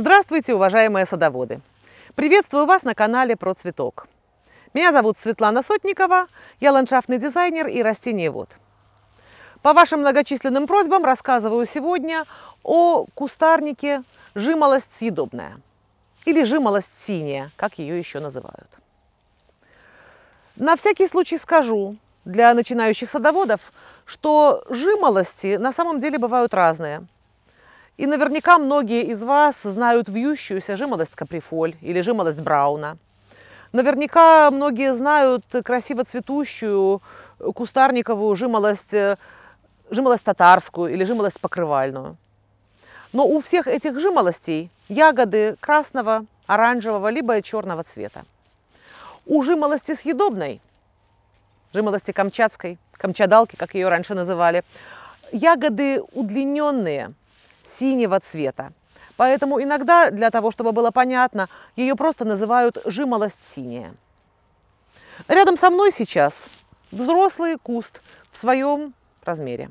Здравствуйте, уважаемые садоводы! Приветствую вас на канале Про цветок. Меня зовут Светлана Сотникова, я ландшафтный дизайнер и растениевод. По вашим многочисленным просьбам рассказываю сегодня о кустарнике жимолость съедобная или жимолость синяя, как ее еще называют. На всякий случай скажу для начинающих садоводов, что жимолости на самом деле бывают разные – и наверняка многие из вас знают вьющуюся жимолость каприфоль или жимолость брауна. Наверняка многие знают красиво цветущую э, кустарниковую жимолость, э, жимолость татарскую или жимолость покрывальную. Но у всех этих жимолостей ягоды красного, оранжевого либо черного цвета. У жимолости съедобной, жимолости камчатской, камчадалки, как ее раньше называли, ягоды удлиненные, синего цвета. Поэтому иногда, для того, чтобы было понятно, ее просто называют жимолость синяя. Рядом со мной сейчас взрослый куст в своем размере.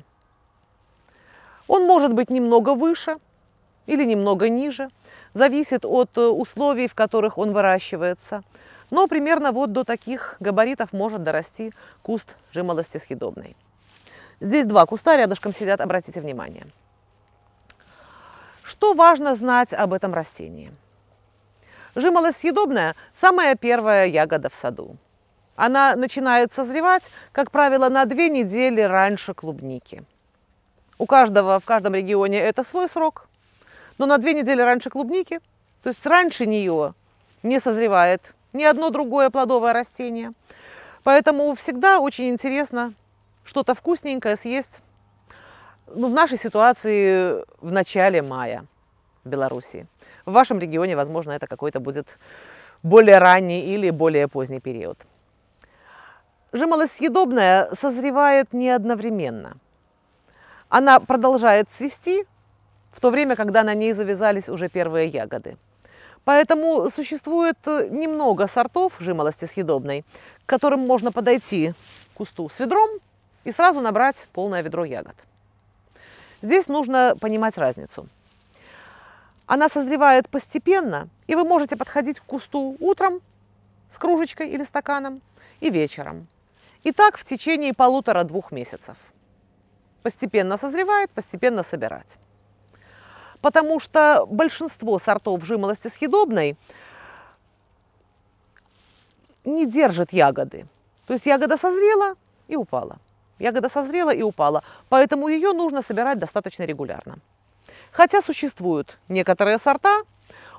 Он может быть немного выше или немного ниже, зависит от э, условий, в которых он выращивается. Но примерно вот до таких габаритов может дорасти куст жимолости съедобной. Здесь два куста рядышком сидят, обратите внимание. Что важно знать об этом растении? Жимолость съедобная – самая первая ягода в саду. Она начинает созревать, как правило, на две недели раньше клубники. У каждого в каждом регионе это свой срок, но на две недели раньше клубники, то есть раньше нее не созревает ни одно другое плодовое растение. Поэтому всегда очень интересно что-то вкусненькое съесть ну, в нашей ситуации в начале мая в Белоруссии. В вашем регионе, возможно, это какой-то будет более ранний или более поздний период. Жимолость съедобная созревает не одновременно. Она продолжает цвести в то время, когда на ней завязались уже первые ягоды. Поэтому существует немного сортов жимолости съедобной, к которым можно подойти к кусту с ведром и сразу набрать полное ведро ягод. Здесь нужно понимать разницу. Она созревает постепенно, и вы можете подходить к кусту утром с кружечкой или стаканом и вечером. И так в течение полутора-двух месяцев. Постепенно созревает, постепенно собирать. Потому что большинство сортов жимолости съедобной не держит ягоды. То есть ягода созрела и упала. Ягода созрела и упала, поэтому ее нужно собирать достаточно регулярно. Хотя существуют некоторые сорта,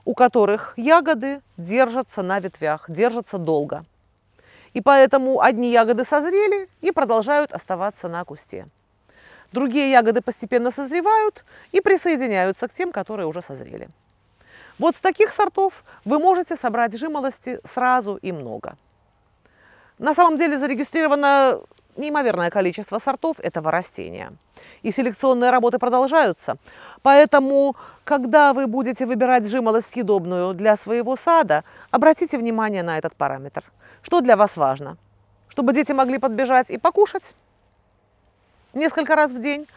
у которых ягоды держатся на ветвях, держатся долго. И поэтому одни ягоды созрели и продолжают оставаться на кусте. Другие ягоды постепенно созревают и присоединяются к тем, которые уже созрели. Вот с таких сортов вы можете собрать жимолости сразу и много. На самом деле зарегистрировано неимоверное количество сортов этого растения. И селекционные работы продолжаются. Поэтому, когда вы будете выбирать жимолость жимолосъедобную для своего сада, обратите внимание на этот параметр. Что для вас важно? Чтобы дети могли подбежать и покушать несколько раз в день,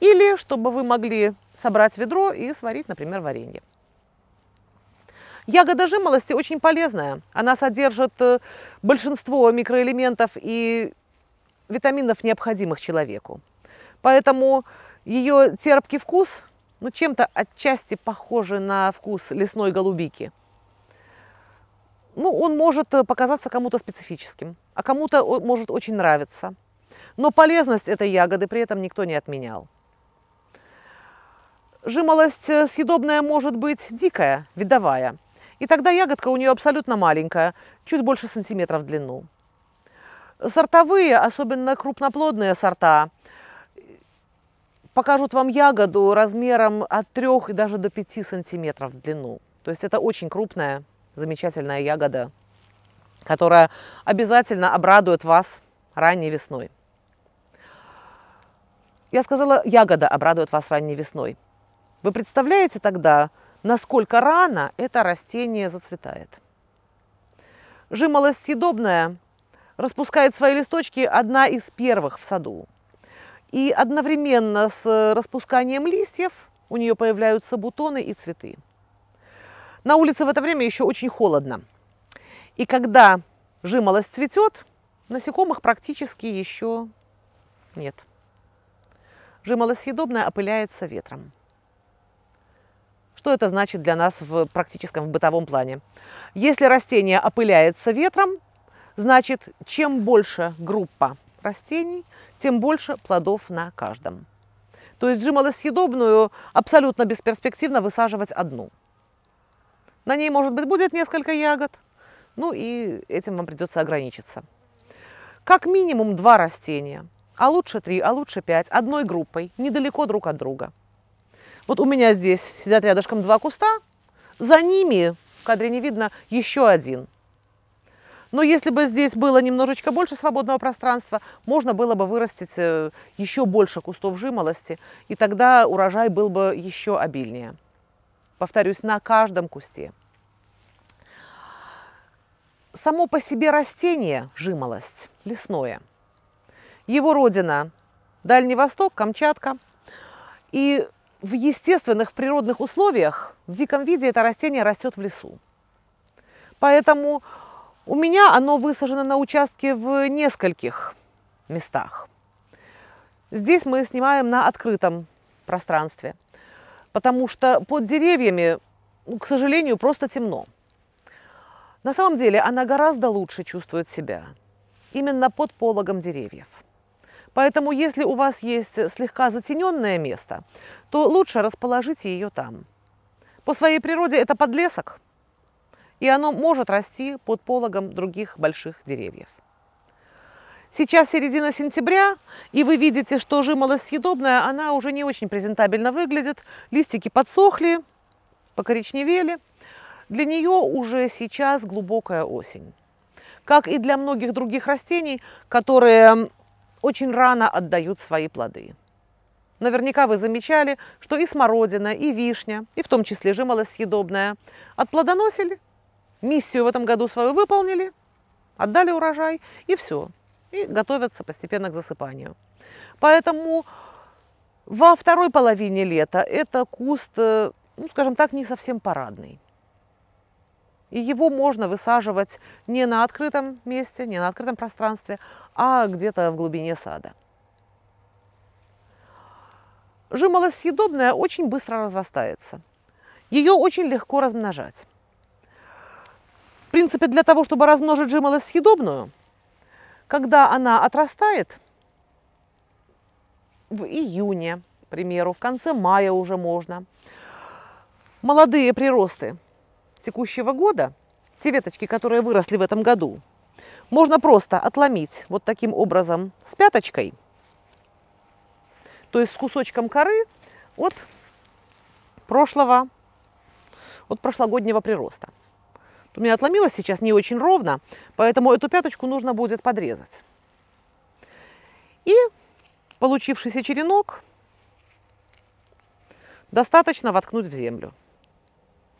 или чтобы вы могли собрать ведро и сварить, например, варенье. Ягода жимолости очень полезная. Она содержит э, большинство микроэлементов и витаминов, необходимых человеку. Поэтому ее терпкий вкус, ну, чем-то отчасти похожий на вкус лесной голубики. Ну, он может э, показаться кому-то специфическим, а кому-то может очень нравиться. Но полезность этой ягоды при этом никто не отменял. Жимолость э, съедобная может быть дикая, видовая. И тогда ягодка у нее абсолютно маленькая, чуть больше сантиметра в длину. Сортовые, особенно крупноплодные сорта, покажут вам ягоду размером от 3 и даже до 5 сантиметров в длину. То есть это очень крупная, замечательная ягода, которая обязательно обрадует вас ранней весной. Я сказала, ягода обрадует вас ранней весной. Вы представляете тогда, насколько рано это растение зацветает? Жимолость съедобная – распускает свои листочки одна из первых в саду. И одновременно с э, распусканием листьев у нее появляются бутоны и цветы. На улице в это время еще очень холодно. И когда жимолость цветет, насекомых практически еще нет. Жимолость съедобная опыляется ветром. Что это значит для нас в практическом, в бытовом плане? Если растение опыляется ветром, Значит, чем больше группа растений, тем больше плодов на каждом. То есть жимолосъедобную абсолютно бесперспективно высаживать одну. На ней, может быть, будет несколько ягод, ну и этим вам придется ограничиться. Как минимум два растения, а лучше три, а лучше пять, одной группой, недалеко друг от друга. Вот у меня здесь сидят рядышком два куста, за ними в кадре не видно еще один – но если бы здесь было немножечко больше свободного пространства, можно было бы вырастить э, еще больше кустов жимолости, и тогда урожай был бы еще обильнее. Повторюсь, на каждом кусте. Само по себе растение, жимолость, лесное. Его родина – Дальний Восток, Камчатка. И в естественных, природных условиях, в диком виде это растение растет в лесу. Поэтому у меня оно высажено на участке в нескольких местах. Здесь мы снимаем на открытом пространстве, потому что под деревьями, ну, к сожалению, просто темно. На самом деле она гораздо лучше чувствует себя именно под пологом деревьев. Поэтому если у вас есть слегка затененное место, то лучше расположите ее там. По своей природе это подлесок – и оно может расти под пологом других больших деревьев. Сейчас середина сентября, и вы видите, что жимолость съедобная, она уже не очень презентабельно выглядит. Листики подсохли, покоричневели. Для нее уже сейчас глубокая осень. Как и для многих других растений, которые очень рано отдают свои плоды. Наверняка вы замечали, что и смородина, и вишня, и в том числе жимолость съедобная, отплодоносили. Миссию в этом году свою выполнили, отдали урожай и все. И готовятся постепенно к засыпанию. Поэтому во второй половине лета это куст, э, ну, скажем так, не совсем парадный. И его можно высаживать не на открытом месте, не на открытом пространстве, а где-то в глубине сада. Жимолость съедобная очень быстро разрастается. Ее очень легко размножать. В принципе, для того, чтобы размножить жимолость съедобную, когда она отрастает в июне, к примеру, в конце мая уже можно, молодые приросты текущего года, те веточки, которые выросли в этом году, можно просто отломить вот таким образом с пяточкой, то есть с кусочком коры от прошлого, от прошлогоднего прироста. У меня отломилась сейчас не очень ровно, поэтому эту пяточку нужно будет подрезать. И получившийся черенок достаточно воткнуть в землю.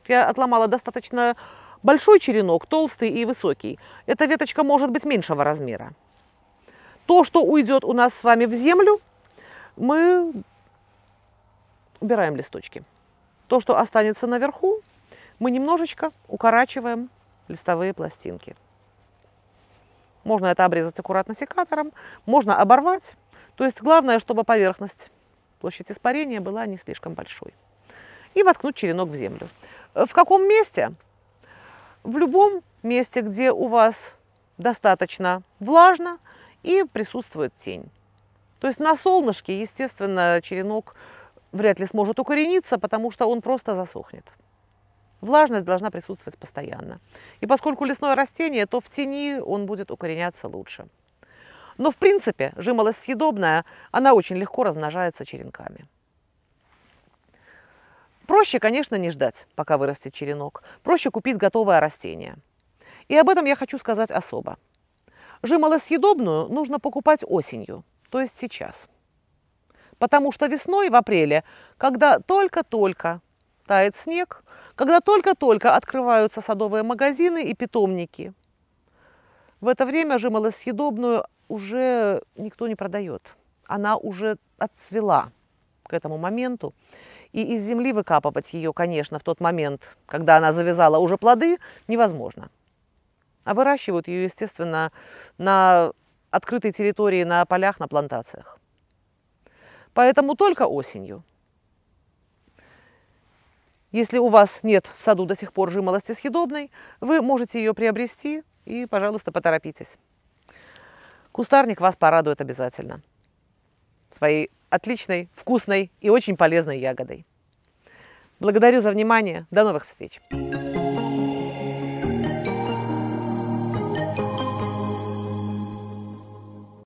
Я отломала достаточно большой черенок, толстый и высокий. Эта веточка может быть меньшего размера. То, что уйдет у нас с вами в землю, мы убираем листочки. То, что останется наверху, мы немножечко укорачиваем листовые пластинки. Можно это обрезать аккуратно секатором, можно оборвать. То есть главное, чтобы поверхность, площадь испарения была не слишком большой. И воткнуть черенок в землю. В каком месте? В любом месте, где у вас достаточно влажно и присутствует тень. То есть на солнышке, естественно, черенок вряд ли сможет укорениться, потому что он просто засохнет. Влажность должна присутствовать постоянно. И поскольку лесное растение, то в тени он будет укореняться лучше. Но в принципе жимолость съедобная, она очень легко размножается черенками. Проще, конечно, не ждать, пока вырастет черенок. Проще купить готовое растение. И об этом я хочу сказать особо. Жимолость съедобную нужно покупать осенью, то есть сейчас. Потому что весной, в апреле, когда только-только тает снег, когда только-только открываются садовые магазины и питомники. В это время же малосъедобную уже никто не продает. Она уже отцвела к этому моменту. И из земли выкапывать ее, конечно, в тот момент, когда она завязала уже плоды, невозможно. А выращивают ее, естественно, на открытой территории, на полях, на плантациях. Поэтому только осенью. Если у вас нет в саду до сих пор жимолости съедобной, вы можете ее приобрести и, пожалуйста, поторопитесь. Кустарник вас порадует обязательно своей отличной, вкусной и очень полезной ягодой. Благодарю за внимание. До новых встреч!